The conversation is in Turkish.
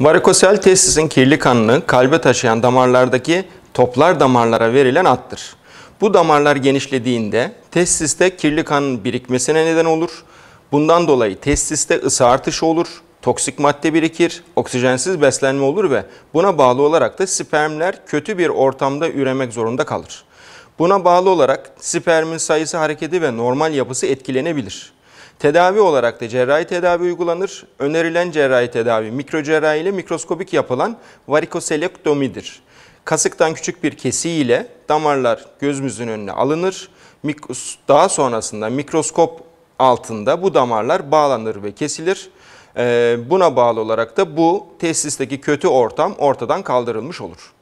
Varikosel testisin kirli kanını kalbe taşıyan damarlardaki toplar damarlara verilen attır. Bu damarlar genişlediğinde testiste kirli kanın birikmesine neden olur. Bundan dolayı testiste ısı artışı olur, toksik madde birikir, oksijensiz beslenme olur ve buna bağlı olarak da spermler kötü bir ortamda üremek zorunda kalır. Buna bağlı olarak spermin sayısı hareketi ve normal yapısı etkilenebilir. Tedavi olarak da cerrahi tedavi uygulanır. Önerilen cerrahi tedavi mikro ile mikroskobik yapılan varikoselektomidir. Kasıktan küçük bir kesi ile damarlar gözümüzün önüne alınır. Daha sonrasında mikroskop altında bu damarlar bağlanır ve kesilir. Ee, buna bağlı olarak da bu tesisteki kötü ortam ortadan kaldırılmış olur.